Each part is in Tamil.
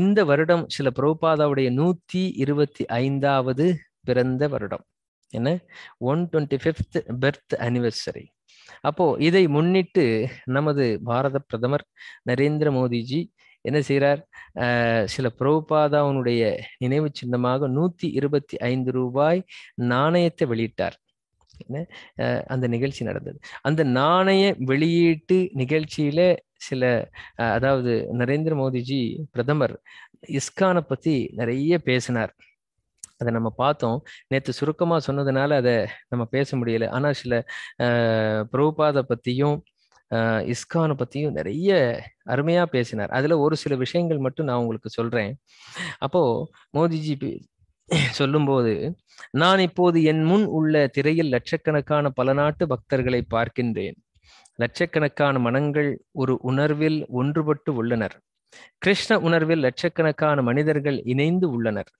இந்த வருடம் சில பிரபுபாதாவுடைய நூத்தி இருபத்தி ஐந்தாவது பிறந்த வருடம் என்ன one twenty fifth birth anniversary அப்போ இதை முன்னிட்டு நமது பாரத பிரதமர் நரேந்திர மோடிஜி என்ன செய்கிறார் சில பிரபுபாதாவுடைய நினைவு சின்னமாக நூத்தி இருபத்தி ஐந்து ரூபாய் நாணயத்தை வெளியிட்டார் அந்த நிகழ்ச்சி நடந்தது அந்த நாணய வெளியீட்டு நிகழ்ச்சியில சில அதாவது நரேந்திர மோடிஜி பிரதமர் இஸ்கானை பத்தி நிறைய பேசினார் அதை நம்ம பார்த்தோம் நேற்று சுருக்கமாக சொன்னதுனால அதை நம்ம பேச முடியலை ஆனால் சில பிரபுபாதை பற்றியும் இஸ்கானை பற்றியும் நிறைய அருமையாக பேசினார் அதில் ஒரு சில விஷயங்கள் மட்டும் நான் உங்களுக்கு சொல்கிறேன் அப்போது மோதிஜி சொல்லும்போது நான் இப்போது என் முன் உள்ள திரையில் லட்சக்கணக்கான பல நாட்டு பக்தர்களை பார்க்கின்றேன் லட்சக்கணக்கான மனங்கள் ஒரு உணர்வில் ஒன்றுபட்டு உள்ளனர் கிருஷ்ண உணர்வில் லட்சக்கணக்கான மனிதர்கள் இணைந்து உள்ளனர்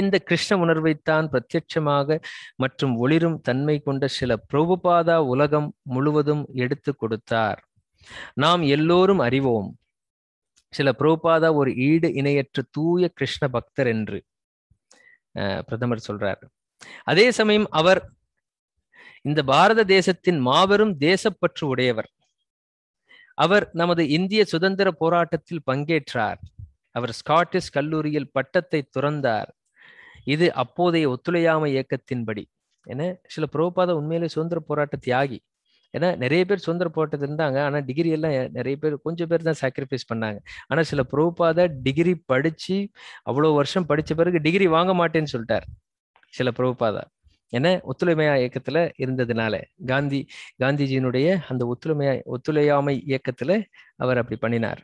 இந்த கிருஷ்ண உணர்வைத்தான் பிரத்யட்சமாக மற்றும் ஒளிரும் தன்மை கொண்ட சில பிரபுபாதா உலகம் முழுவதும் எடுத்து கொடுத்தார் நாம் எல்லோரும் அறிவோம் சில பிரபுபாதா ஒரு ஈடு இணையற்ற தூய கிருஷ்ண பக்தர் என்று பிரதமர் சொல்றார் அதே சமயம் அவர் இந்த பாரத தேசத்தின் மாபெரும் தேசப்பற்று உடையவர் அவர் நமது இந்திய சுதந்திர போராட்டத்தில் பங்கேற்றார் அவர் ஸ்காட்டிஷ் கல்லூரியில் பட்டத்தை துறந்தார் இது அப்போதைய ஒத்துழையாமை இயக்கத்தின்படி ஏன்னா சில பிரபுபாத உண்மையிலே சுதந்திர போராட்ட தியாகி ஏன்னா நிறைய பேர் சுதந்திர போராட்டத்தில் இருந்தாங்க ஆனால் டிகிரி எல்லாம் நிறைய பேர் கொஞ்சம் பேர் தான் சாக்ரிஃபைஸ் பண்ணாங்க ஆனால் சில பிரபுபாத டிகிரி படிச்சு அவ்வளோ வருஷம் படித்த பிறகு டிகிரி வாங்க மாட்டேன்னு சொல்லிட்டார் சில பிரபுபாதா என ஒத்துழைமையா இயக்கத்துல இருந்ததுனால காந்தி காந்திஜியினுடைய அந்த ஒத்துழைமையா ஒத்துழையாமை இயக்கத்துல அவர் அப்படி பண்ணினார்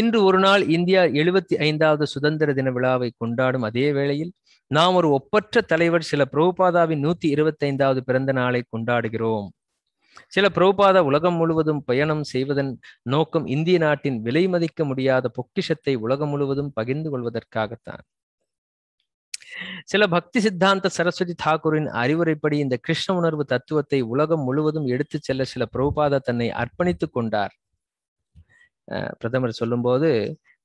இன்று ஒரு நாள் இந்தியா எழுபத்தி ஐந்தாவது சுதந்திர தின விழாவை கொண்டாடும் அதே வேளையில் நாம் ஒரு ஒப்பற்ற தலைவர் சில பிரபுபாதாவின் நூத்தி இருபத்தி ஐந்தாவது பிறந்த நாளை கொண்டாடுகிறோம் சில பிரபுபாதா உலகம் முழுவதும் பயணம் செய்வதன் நோக்கம் இந்திய நாட்டின் விலை மதிக்க முடியாத பொக்கிஷத்தை உலகம் முழுவதும் பகிர்ந்து கொள்வதற்காகத்தான் சில பக்தி சித்தாந்த சரஸ்வதி தாக்கூரின் அறிவுரைப்படி இந்த கிருஷ்ண உணர்வு தத்துவத்தை உலகம் முழுவதும் எடுத்துச் செல்ல சில பிரபுபாத தன்னை அர்ப்பணித்துக் கொண்டார் பிரதமர் சொல்லும்போது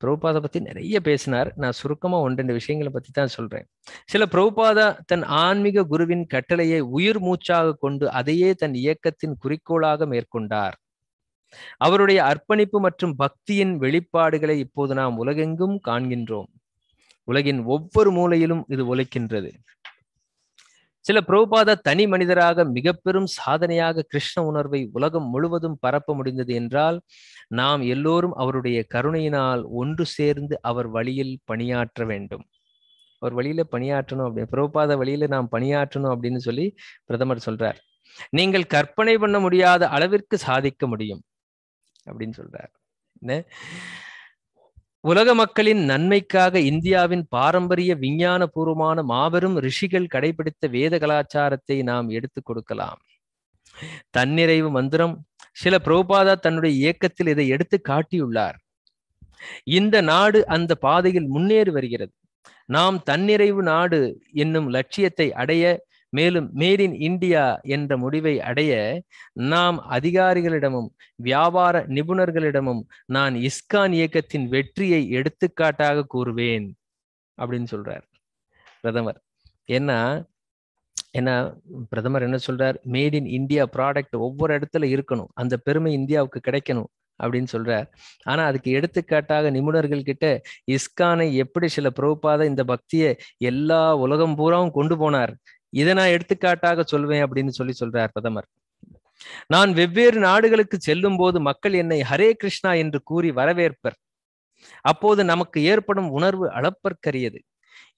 பிரபுபாத பத்தி நிறைய பேசினார் நான் சுருக்கமா ஒன்றெண்டு விஷயங்களை பத்தி தான் சொல்றேன் சில பிரபுபாத தன் ஆன்மீக குருவின் கட்டளையை உயிர் மூச்சாக கொண்டு அதையே தன் இயக்கத்தின் குறிக்கோளாக மேற்கொண்டார் அவருடைய அர்ப்பணிப்பு மற்றும் பக்தியின் வெளிப்பாடுகளை இப்போது நாம் உலகெங்கும் காண்கின்றோம் உலகின் ஒவ்வொரு மூலையிலும் இது ஒலிக்கின்றது சில பிரபாத தனி மனிதராக மிக பெரும் சாதனையாக கிருஷ்ண உணர்வை உலகம் முழுவதும் பரப்ப முடிந்தது என்றால் நாம் எல்லோரும் அவருடைய கருணையினால் ஒன்று சேர்ந்து அவர் வழியில் பணியாற்ற வேண்டும் அவர் வழியில பணியாற்றணும் அப்படின்னு பிரபாத வழியில நாம் பணியாற்றணும் அப்படின்னு சொல்லி பிரதமர் சொல்றார் நீங்கள் கற்பனை பண்ண முடியாத அளவிற்கு சாதிக்க முடியும் அப்படின்னு சொல்றார் என்ன உலக மக்களின் நன்மைக்காக இந்தியாவின் பாரம்பரிய விஞ்ஞான பூர்வமான மாபெரும் ரிஷிகள் கடைபிடித்த வேத கலாச்சாரத்தை நாம் எடுத்து கொடுக்கலாம் தன்னிறைவு மந்திரம் சில பிரபுபாதா தன்னுடைய இயக்கத்தில் இதை எடுத்து காட்டியுள்ளார் இந்த நாடு அந்த பாதையில் முன்னேறி வருகிறது நாம் தன்னிறைவு நாடு என்னும் லட்சியத்தை அடைய மேலும் மேட் இன் இந்தியா என்ற முடிவை அடைய நாம் அதிகாரிகளிடமும் வியாபார நிபுணர்களிடமும் நான் இஸ்கான் இயக்கத்தின் வெற்றியை எடுத்துக்காட்டாக கூறுவேன் அப்படின்னு சொல்றார் பிரதமர் ஏன்னா ஏன்னா பிரதமர் என்ன சொல்றார் மேட் இன் இந்தியா ப்ராடக்ட் ஒவ்வொரு இடத்துல இருக்கணும் அந்த பெருமை இந்தியாவுக்கு கிடைக்கணும் அப்படின்னு சொல்றார் ஆனா அதுக்கு எடுத்துக்காட்டாக நிபுணர்கள் கிட்ட இஸ்கானை எப்படி சில பிரபுபாத இந்த பக்தியை எல்லா உலகம் பூராவும் கொண்டு போனார் இதை நான் எடுத்துக்காட்டாக சொல்வேன் அப்படின்னு சொல்லி சொல்றார் பிரதமர் நான் வெவ்வேறு நாடுகளுக்கு செல்லும் போது மக்கள் என்னை ஹரே கிருஷ்ணா என்று கூறி வரவேற்பர் அப்போது நமக்கு ஏற்படும் உணர்வு அளப்பற்கரியது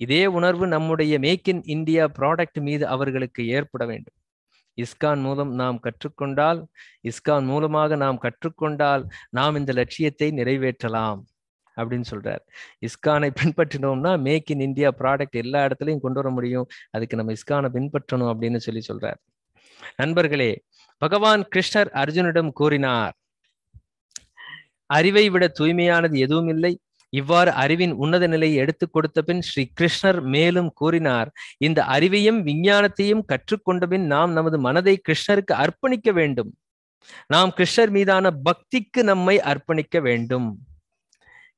இதே உணர்வு நம்முடைய மேக் இன் இந்தியா ப்ராடக்ட் மீது அவர்களுக்கு ஏற்பட வேண்டும் இஸ்கான் மூலம் நாம் கற்றுக்கொண்டால் இஸ்கான் மூலமாக நாம் கற்றுக்கொண்டால் நாம் இந்த லட்சியத்தை நிறைவேற்றலாம் அப்படின்னு சொல்றாரு இஸ்கானை பின்பற்றினோம்னா மேக் இன் இந்தியா ப்ராடக்ட் எல்லா இடத்துலையும் கொண்டு வர முடியும் அதுக்கு நம்ம இஸ்கானை பின்பற்றணும் அப்படின்னு சொல்லி சொல்றார் நண்பர்களே பகவான் கிருஷ்ணர் அர்ஜுனிடம் கூறினார் அறிவை விட தூய்மையானது எதுவும் இல்லை இவ்வாறு அறிவின் உன்னத நிலையை எடுத்துக் கொடுத்த பின் ஸ்ரீ கிருஷ்ணர் மேலும் கூறினார் இந்த அறிவையும் விஞ்ஞானத்தையும் கற்றுக்கொண்ட பின் நாம் நமது மனதை கிருஷ்ணருக்கு அர்ப்பணிக்க வேண்டும் நாம் கிருஷ்ணர் மீதான பக்திக்கு நம்மை அர்ப்பணிக்க வேண்டும்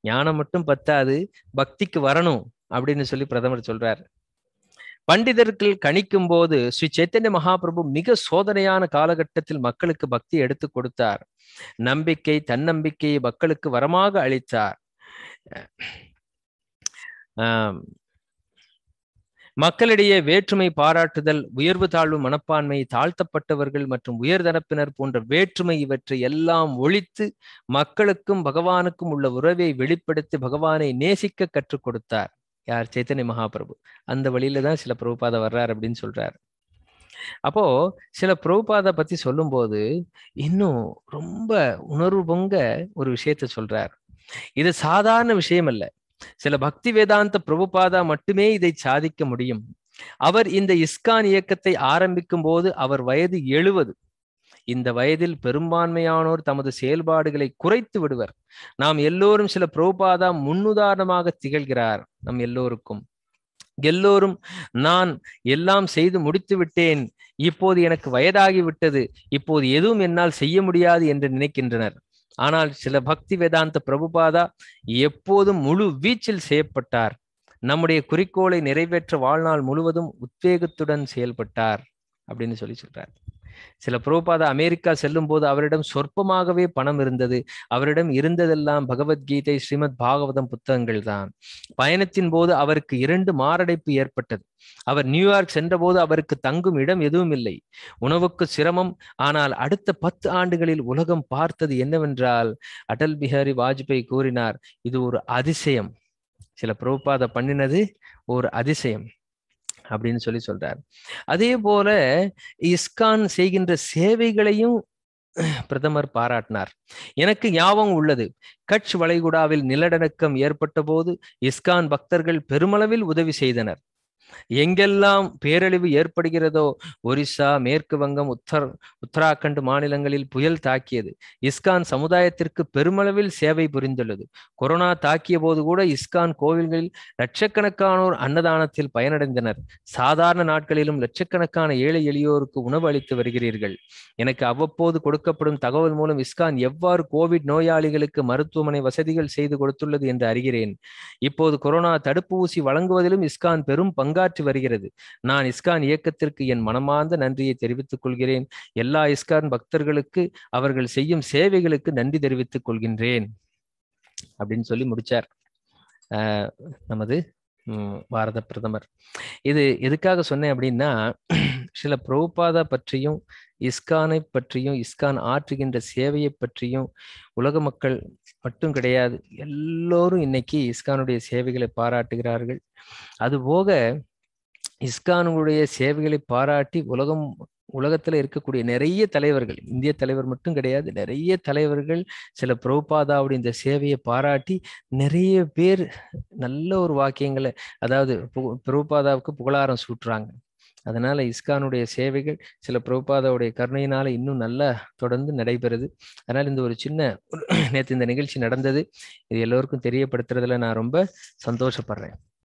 ஞானம் மட்டும் பத்தாது பக்திக்கு வரணும் அப்படின்னு சொல்லி பிரதமர் சொல்றாரு பண்டிதர்கள் கணிக்கும் போது ஸ்ரீ சைத்தன்ய மகாபிரபு மிக சோதனையான காலகட்டத்தில் மக்களுக்கு பக்தி எடுத்து கொடுத்தார் நம்பிக்கை தன்னம்பிக்கையை மக்களுக்கு வரமாக அளித்தார் மக்களிடையே வேற்றுமை பாராட்டுதல் உயர்வு தாழ்வு மனப்பான்மை தாழ்த்தப்பட்டவர்கள் மற்றும் உயர்தரப்பினர் போன்ற வேற்றுமை இவற்றை எல்லாம் ஒழித்து மக்களுக்கும் பகவானுக்கும் உள்ள உறவை வெளிப்படுத்தி பகவானை நேசிக்க கற்றுக் கொடுத்தார் யார் சைத்தன்ய மகாபிரபு அந்த வழியில தான் சில பிரபுபாத வர்றார் அப்படின்னு சொல்றாரு அப்போ சில பிரபுபாத பத்தி சொல்லும்போது இன்னும் ரொம்ப உணர்வு பொங்க ஒரு விஷயத்த சொல்றார் இது சாதாரண விஷயம் அல்ல சில பக்தி வேதாந்த பிரபுபாதா மட்டுமே இதை சாதிக்க முடியும் அவர் இந்த இஸ்கான் இயக்கத்தை ஆரம்பிக்கும் போது அவர் வயது எழுவது இந்த வயதில் பெரும்பான்மையானோர் தமது செயல்பாடுகளை குறைத்து விடுவர் நாம் எல்லோரும் சில பிரபுபாதா முன்னுதாரணமாக திகழ்கிறார் நம் எல்லோருக்கும் எல்லோரும் நான் எல்லாம் செய்து முடித்து விட்டேன் இப்போது எனக்கு வயதாகிவிட்டது இப்போது எதுவும் என்னால் செய்ய முடியாது என்று நினைக்கின்றனர் ஆனால் சில பக்தி வேதாந்த பிரபுபாதா எப்போதும் முழு வீச்சில் செய்யப்பட்டார் நம்முடைய குறிக்கோளை நிறைவேற்ற வாழ்நாள் முழுவதும் உத்வேகத்துடன் செயல்பட்டார் அப்படின்னு சொல்லி சொல்றாரு சில புரோபாத அமெரிக்கா செல்லும் போது அவரிடம் சொற்பமாகவே பணம் இருந்தது அவரிடம் இருந்ததெல்லாம் பகவத்கீதை ஸ்ரீமத் பாகவதம் புத்தகங்கள் தான் பயணத்தின் போது அவருக்கு இரண்டு மாரடைப்பு ஏற்பட்டது அவர் நியூயார்க் சென்ற போது அவருக்கு தங்கும் இடம் எதுவும் இல்லை உணவுக்கு சிரமம் ஆனால் அடுத்த பத்து ஆண்டுகளில் உலகம் பார்த்தது என்னவென்றால் அடல் பிஹாரி வாஜ்பாய் கூறினார் இது ஒரு அதிசயம் சில புரோபாத பண்ணினது ஒரு அதிசயம் அப்படின்னு சொல்லி சொல்றார் அதே போல இஸ்கான் செய்கின்ற சேவைகளையும் பிரதமர் பாராட்டினார் எனக்கு ஞாபகம் உள்ளது கட்ச் வளைகுடாவில் நிலநடுக்கம் ஏற்பட்ட போது இஸ்கான் பக்தர்கள் பெருமளவில் உதவி செய்தனர் எங்கெல்லாம் பேரழிவு ஏற்படுகிறதோ ஒரிசா மேற்கு வங்கம் உத்தர் உத்தராகண்ட் மாநிலங்களில் புயல் தாக்கியது இஸ்கான் சமுதாயத்திற்கு பெருமளவில் சேவை புரிந்துள்ளது கொரோனா தாக்கிய போது கூட இஸ்கான் கோவில்களில் லட்சக்கணக்கானோர் அன்னதானத்தில் பயனடைந்தனர் சாதாரண நாட்களிலும் லட்சக்கணக்கான ஏழை எளியோருக்கு உணவு அளித்து வருகிறீர்கள் எனக்கு அவ்வப்போது கொடுக்கப்படும் தகவல் மூலம் இஸ்கான் எவ்வாறு கோவிட் நோயாளிகளுக்கு மருத்துவமனை வசதிகள் செய்து கொடுத்துள்ளது என்று அறிகிறேன் இப்போது கொரோனா தடுப்பு ஊசி வழங்குவதிலும் இஸ்கான் பெரும் பங்கு பங்காற்றி வருகிறது நான் இஸ்கான் இயக்கத்திற்கு என் மனமார்ந்த நன்றியை தெரிவித்துக் கொள்கிறேன் எல்லா இஸ்கான் பக்தர்களுக்கு அவர்கள் செய்யும் சேவைகளுக்கு நன்றி தெரிவித்துக் கொள்கின்றேன் அப்படின்னு சொல்லி முடிச்சார் நமது பாரத பிரதமர் இது எதுக்காக சொன்னேன் அப்படின்னா சில பிரபுபாதா பற்றியும் இஸ்கானை பற்றியும் இஸ்கான் ஆற்றுகின்ற சேவையை பற்றியும் உலக மக்கள் மட்டும் கிடையாது எல்லோரும் இன்னைக்கு இஸ்கானுடைய சேவைகளை பாராட்டுகிறார்கள் அதுபோக இஸ்கானுடைய சேவைகளை பாராட்டி உலகம் உலகத்துல இருக்கக்கூடிய நிறைய தலைவர்கள் இந்திய தலைவர் மட்டும் கிடையாது நிறைய தலைவர்கள் சில பிரபுபாதாவுடைய இந்த சேவையை பாராட்டி நிறைய பேர் நல்ல ஒரு வாக்கியங்களை அதாவது பிரபுபாதாவுக்கு புகழாரம் சூட்டுறாங்க அதனால இஸ்கானுடைய சேவைகள் சில பிரபுபாதாவுடைய கருணையினால இன்னும் நல்லா தொடர்ந்து நடைபெறுது அதனால இந்த ஒரு சின்ன நேற்று இந்த நிகழ்ச்சி நடந்தது இது எல்லோருக்கும் தெரியப்படுத்துறதுல நான் ரொம்ப சந்தோஷப்படுறேன்